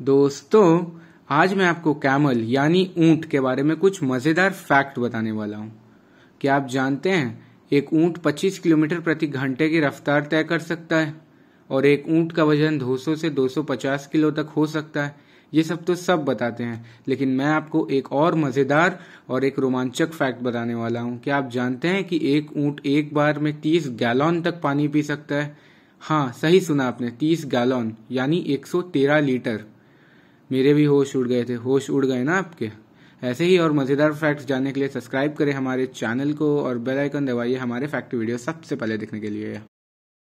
दोस्तों आज मैं आपको कैमल यानी ऊंट के बारे में कुछ मजेदार फैक्ट बताने वाला हूं क्या आप जानते हैं एक ऊंट 25 किलोमीटर प्रति घंटे की रफ्तार तय कर सकता है और एक ऊंट का वजन 200 से 250 किलो तक हो सकता है ये सब तो सब बताते हैं लेकिन मैं आपको एक और मजेदार और एक रोमांचक फैक्ट बताने वाला हूँ क्या आप जानते हैं कि एक ऊंट एक बार में तीस गैलॉन तक पानी पी सकता है हाँ सही सुना आपने तीस गैलॉन यानी 113 लीटर मेरे भी होश उड़ गए थे होश उड़ गए ना आपके ऐसे ही और मज़ेदार फैक्ट्स जानने के लिए सब्सक्राइब करें हमारे चैनल को और बेल आइकन दबाइए हमारे फैक्ट वीडियो सबसे पहले देखने के लिए